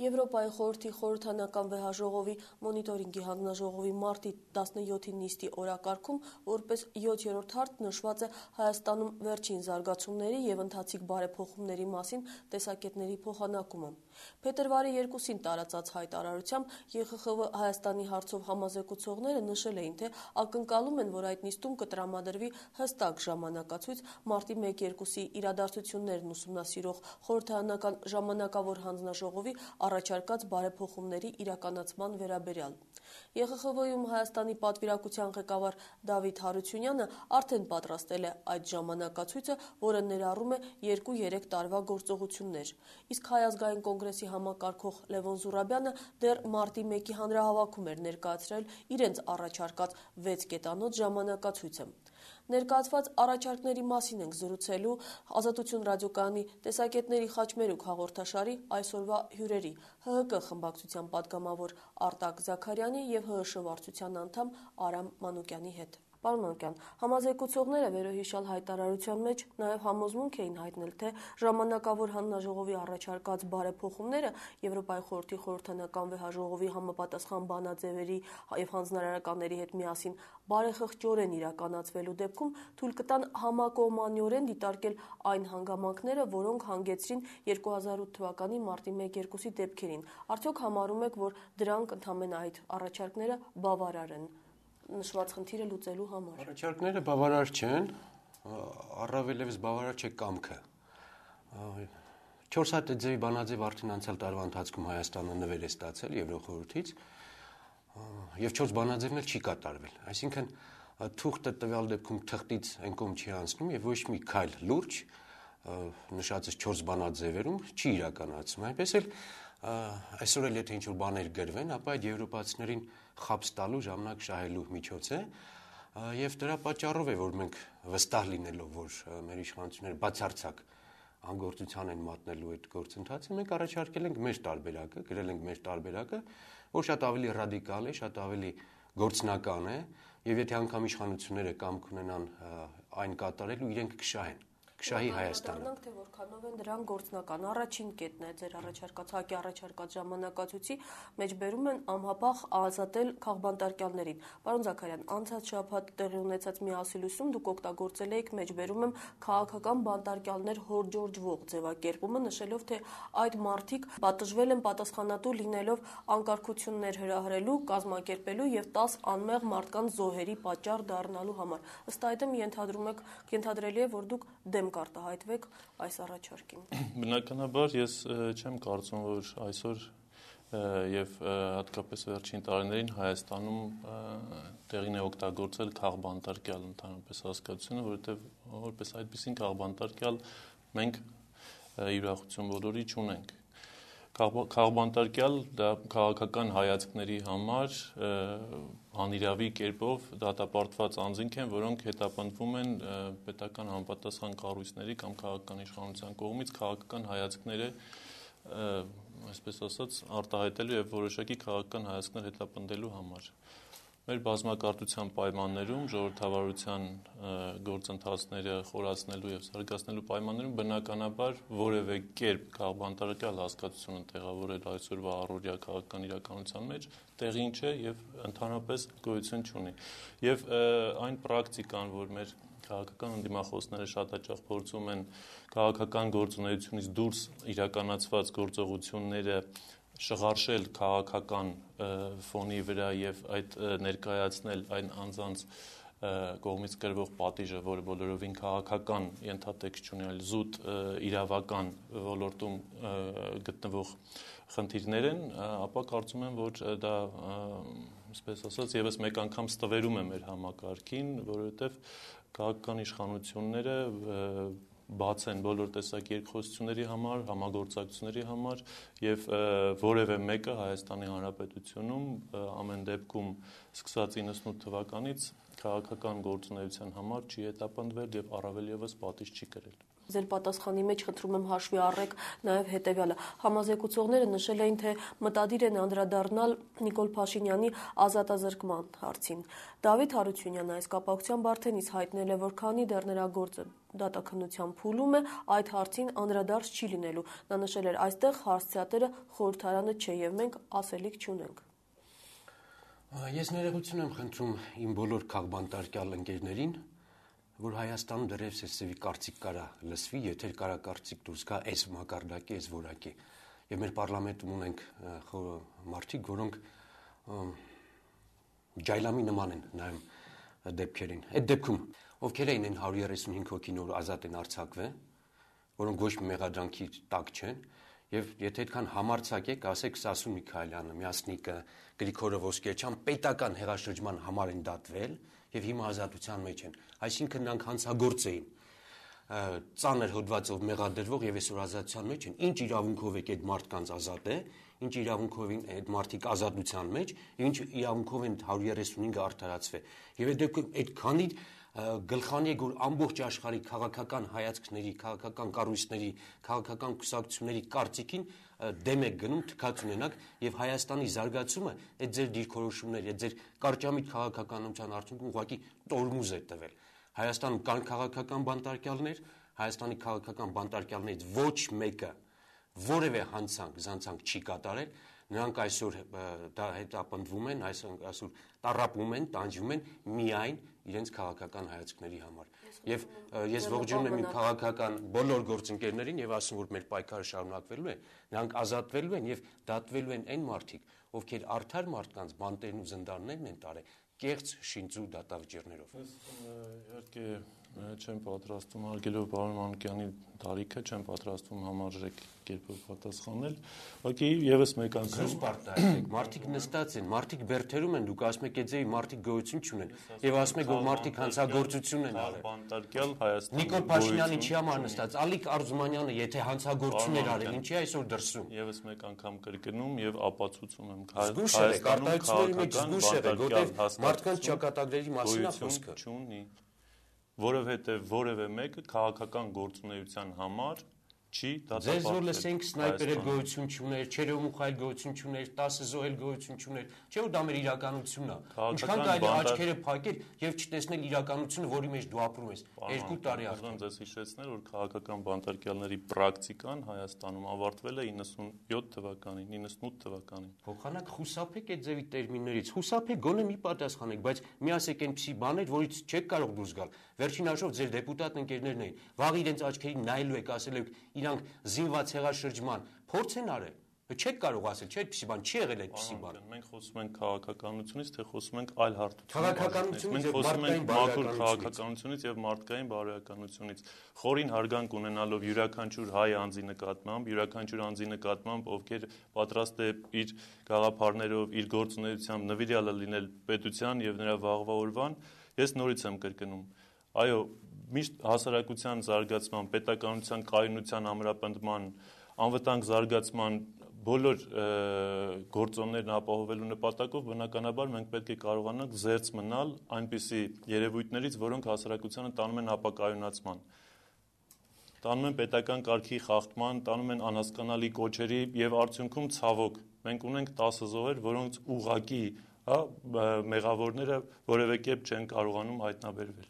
Եվրոպայի խորհրդի խորհրդանական վեհաժողովի մոնիտորինգի հանձնաժողովի մարտի 17-ի նիստի օրակարգում որպես 7-րդ հարթ նշված է Հայաստանում վերջին զարգացումների եւ ընթացիկ բարեփոխումների մասին տեսակետների փոխանակումը։ Փետրվարի 2-ին տարածած հայտարարությամբ ԵԽԽՎ Հայաստանի հարցով համազեկուցողները նշել էին, թե ակնկալում են, որ այդ նիստում կտրամադրվի հստակ ժամանակացույց մարտի 1-2-ի իրադարձություններն ուսումնասիրող խորհրդարանական ժամանակավոր հանձնաժողովի առաջարկած բարեփոխումների իրականացման վերաբերյալ։ ԵԽԽՎ-ում Հայաստանի պատվիրակության ղեկավար Դավիթ Հարությունյանը արդեն պատրաստել է այդ ժամանակացույցը, որը ներառում է 2-3 տարվա գործողություններ։ Իսկ հայ ազգային կոնգրես Հովհաննեսի համակարգող Լևոն Զուրաբյանը դեռ մարտի 1-ի հանրահավաքում էր ներկայացրել իրենց առաջարկած 6 կետանոց ժամանակացույցը։ Ներկայացված առաջարկների մասին ենք զրուցելու Ազատություն ռադիոկայանի տեսակետների խաչմերուկ հաղորդաշարի այսօրվա հյուրերի ՀՀԿ խմբակցության падգամավոր Արտակ Զաքարյանի եւ ՀՀՇ վարչության անդամ Արամ Մանուկյանի հետ։ Պարոն Անկյան, համազեկուցողները վերահիշյալ հայտարարության մեջ նաև համոզմունք էին հայտնել, թե ժամանակավոր հանձնաժողովի առաջարկած բարեփոխումները Եվրոպայի խորհրդի խորհրդանական վեհաժողովի համապատասխան բանաձևերի եւ հանձնարարականների հետ միասին բարեխղճորեն իրականացվելու դեպքում թույլ կտան համակողմանիորեն դիտարկել այն հանգամանքները, որոնք հանգեցրին 2008 թվականի մարտի 1-2-ի դեպքերին։ Արդյոք համարում եք, որ դրանք ընդհանրապես այդ առաջարկները բավարար են նշված խնդիրը լուծելու համար։ Առաջարկները բավարար չեն, առավելևս բավարար չէ կամքը։ 4 հատ ձեւի բանաձև արդեն անցյալ տարվա ընթացքում Հայաստանը նվեր է ստացել Եվրոխորհրդից եւ 4 բանաձևն էլ չի կատարվել։ Այսինքն թուղթը տվյալ դեպքում թղթից այն կողմ չի անցնում եւ ոչ մի քայլ լուրջ նշածս 4 բանաձևերում չի իրականացվում։ Այնպես էլ այսօր էլ եթե ինչ-որ բաներ գրվեն, ապա այդ եվրոպացիներին խապս տալու ժամանակ շահելու միջոց է եւ դրա պատճառով է որ մենք վստահ լինելով որ մեր իշխանությունները բացարձակ անգործության են մատնելու այդ գործընթացը մենք առաջարկել ենք մեր տարբերակը, գրել ենք մեր տարբերակը, որ շատ ավելի ռադիկալ է, շատ ավելի գործնական է եւ եթե անգամ իշխանությունները կամք ունենան այն կատարելու, իրենք կշահեն։ Քշահի Հայաստանը։ Անդրանք թե որքանով են դրան գործնական։ Առաջին կետն է ձեր առաջարկած հակի առաջարկած ժամանակացույցի մեջ բերում են ամհապաղ ազատել քաղբանտարկյալներին։ Պարոն Զաքարյան, անցած շաբաթ տեղի ունեցած մի ասելիություն դուք օգտագործել եք մեջբերում եմ քաղաքական բանտարկյալներ հորջորջվող ձևակերպումը նշելով թե այդ մարտիկ պատժվել են պատասխանատու լինելով անկարգություններ հրահրելու, կազմակերպելու եւ 10 անմեղ մարդկանց զոհերի պատճառ դառնալու համար։ Ըստ այդմ ենթադրում եք, ենթադրելի է, որ դուք դեմ դուք արտահայտվեք այս առաջարկին։ Բնականաբար ես չեմ կարծում, որ այսօր եւ հատկապես վերջին տարիներին Հայաստանում տեղին է օգտագործել քաղբանտարկյալ ընդհանրապես հասկացությունը, որովհետեւ որպես այդպեսին քաղբանտարկյալ մենք յուրախություն բոլորի չունենք քաղբանտարկյալ դա քաղաքական հայացքների համար հանիրավի կերպով դատապարտված անձինք են, որոնք հետապնդվում են պետական համապատասխան կառույցների կամ քաղաքական իշխանության կողմից քաղաքական հայացքները այսպես ասած արտահայտելու եւ որոշակի քաղաքական հայացքներ հետապնդելու համար։ Մեր բազմակարդության պայմաններում ժողովրդավարության գործընթացները խորացնելու եւ զարգացնելու պայմաններում բնականաբար որևէ կերպ քաղաքանտարակալ հասկացություն տեղավորել այսօրվա առօրյա քաղաքական իրականության մեջ տեղին չէ եւ ընդհանրապես գոյություն չունի։ Եվ այն պրակտիկան, որ մեր քաղաքական դիմախոսները շատ հաճախ փորձում են քաղաքական գործունեությունից դուրս իրականացված գործողությունները շղարշել քաղաքական ֆոնի վրա եւ այդ ներկայացնել այն անձանց կողմից գրվող պատիժը, որը բոլորովին քաղաքական ենթատեքստ ունի, այլ զուտ իրավական ոլորտում գտնվող խնդիրներ են, ապա կարծում եմ, որ դա ասպես ասած եւս մեկ անգամ ստվերում է մեր համակարգին, որովհետեւ քաղաքական իշխանությունները բաց են բոլոր տեսակ երկխոսությունների համար, համագործակցությունների համար եւ որևէ մեկը Հայաստանի Հանրապետությունում ամեն դեպքում սկսած 98 թվականից քաղաքական գործունեության համար չի հետապնդվել եւ առավել եւս պատիժ չի կրել ձեր պատասխանի մեջ խնդրում եմ հաշվի առեք նաև հետևյալը։ Համազեկուցողները նշել էին, թե մտադիր են անդրադառնալ Նիկոլ Փաշինյանի ազատազրկման հարցին։ Դավիթ Հարությունյանը այս կապակցությամբ արդեն իսկ հայտնել է, որ քանի դեռ նրա գործը դատականության փուլում է, այդ հարցին անդրադարձ չի լինելու։ Նա նշել էր, այստեղ հարցյատերը խորհրդարանը չէ եւ մենք ասելիք չունենք։ Ես ներողություն եմ խնդրում իմ բոլոր քաղբանտարկյալ ընկերներին, որ Հայաստանում դրևս էսեւի կարծիք կարա լսվի, եթե կարա կարծիք դուրս գա այս մակարդակի, այս որակի։ Եվ մեր parlamentum ունենք մարդիկ, որոնք ջայլամի նման են նայում դեպքերին։ Այդ դեպքում ովքեր էին այն 135 հոգին, որ ազատ են արցակվել, որոնք ոչ մի մեղադրանքի տակ չեն, եւ եթե այդքան համարցակեք, ասեք Սասուն Միքայելյանը, Միասնիկը, Գրիգորը Ոսկեչյան պետական հեղաշրջման համար են դատվել, եւ հիմա ազատության մեջ են։ Այսինքն նրանք հանցագործ էին ծանր հոդվածով մեղադրվող եւ այսօր ազատության մեջ են։ Ինչ իրավունքով է այդ մարդկանց ազատ է, ինչ իրավունքով են այդ մարդիկ ազատության մեջ, ինչ իրավունքով են 135-ը արդարացվել։ Եվ այդ դեպքում այդ քանի գլխանի է որ ամբողջ աշխարհի քաղաքական հայացքների, քաղաքական կառույցների, քաղաքական կուսակցությունների կարծիքին դեմ է գնում թքած ունենակ եւ Հայաստանի զարգացումը այդ ձեր դիրքորոշումների, այդ ձեր կարճամիտ քաղաքականության արդյունքում ուղղակի տորմուզ է տվել։ Հայաստանում կան քաղաքական բանտարկյալներ, Հայաստանի քաղաքական բանտարկյալներից ոչ մեկը որևէ հանցանք, զանցանք չի կատարել, նրանք այսօր դա հետապնդվում են, այսօր այսօր տարապում են, տանջվում են միայն իրենց քաղաքական հայացքների համար։ Եվ ես ողջունում եմ իմ քաղաքական բոլոր գործընկերներին եւ ասում որ մեր պայքարը շարունակվելու է, նրանք ազատվելու են եւ դատվելու են այն մարդիկ, ովքեր արդար մարդկանց բանտերն ու զնդաններն են տարել կեղծ շինծու դատավճիռներով։ Ես իհարկե Չեմ պատրաստվում արգելով պարոն Մանկյանի տարիքը, չեմ պատրաստվում համարժեք կերպով պատասխանել։ Ուղղակի եւս մեկ անգամ Ձեզ պարտադրեք, մարդիկ նստած են, մարդիկ բերթերում են, դուք ասում եք Էջեի մարդիկ գոյություն չունեն եւ ասում եք որ մարդիկ հանցագործություն են արել։ Բանտարկյալ Հայաստան Նիկոլ Փաշինյանի չի համար նստած, Ալիկ Արզումանյանը եթե հանցագործություն էր արել, ինչի այսօր դրսում։ Եվս մեկ անգամ կրկնում եւ ապացուցում եմ Հայաստանում քաղաքական բանտարկյալ մարդկանց ճակատագրերի մասին է խոսքը։ Չունի որովհետև որևէ մեկը քաղաքական գործունեության համար չի դատապարտել։ Ձեզ որ լսենք սնայպերել գոյություն չուներ, չերևմուխ այլ գոյություն չուներ, 10 զոհել գոյություն չուներ, չէ՞ որ դա մեր իրականությունն է։ Ինչքան կարելի է աչքերը փակել եւ չտեսնել իրականությունը, որի մեջ դու ապրում ես։ 2 տարի արդեն։ Ուզում ձեզ հիշեցնել, որ քաղաքական բանտարկյալների պրակտիկան Հայաստանում ավարտվել է 97 թվականին, 98 թվականին։ Փոխանակ խուսափեք այդ ձևի տերմիններից։ Խուսափեք գոնե մի պատասխանեք, բայց մի ասեք այնպիսի բաներ, որից չեք կարող դուրս գալ։ Վերջին հաշվով ձեր դեպուտատ ընկերներն էին։ Վաղ իրենց աչքերին նայելու եք, ասելու եք իրանք զինված հեղաշրջման փորձ են արել չեք կարող ասել, չէ, այդպիսի բան չի եղել այդպիսի բան։ Մենք խոսում ենք քաղաքականությունից, թե խոսում ենք այլ հարթությունից։ Քաղաքականությունից եւ մարդկային բարոյականությունից։ Քաղաքականությունից եւ մարդկային բարոյականությունից։ Խորին հարգանք ունենալով յուրաքանչյուր հայ անձի նկատմամբ, յուրաքանչյուր անձի նկատմամբ, ովքեր պատրաստ է իր գաղափարներով, իր գործունեությամբ նվիրյալը լինել պետության եւ նրա վաղվա օրվան, ես նորից եմ կրկնում։ Այո, միշտ հասարակության զարգացման, պետականության կայունության ամրապնդման, անվտանգ զարգացման բոլոր գործոններն ապահովելու նպատակով բնականաբար մենք պետք է կարողանանք զերծ մնալ այնպիսի երևույթներից, որոնք հասարակությանը տանում են ապակայունացման տանում են պետական կարգի խախտման, տանում են անհասկանալի կոչերի եւ արդյունքում ցավոք մենք ունենք 10 զոհեր, որոնց ուղակի հա մեղավորները որևէ կերպ չեն կարողանում հայտնաբերվել։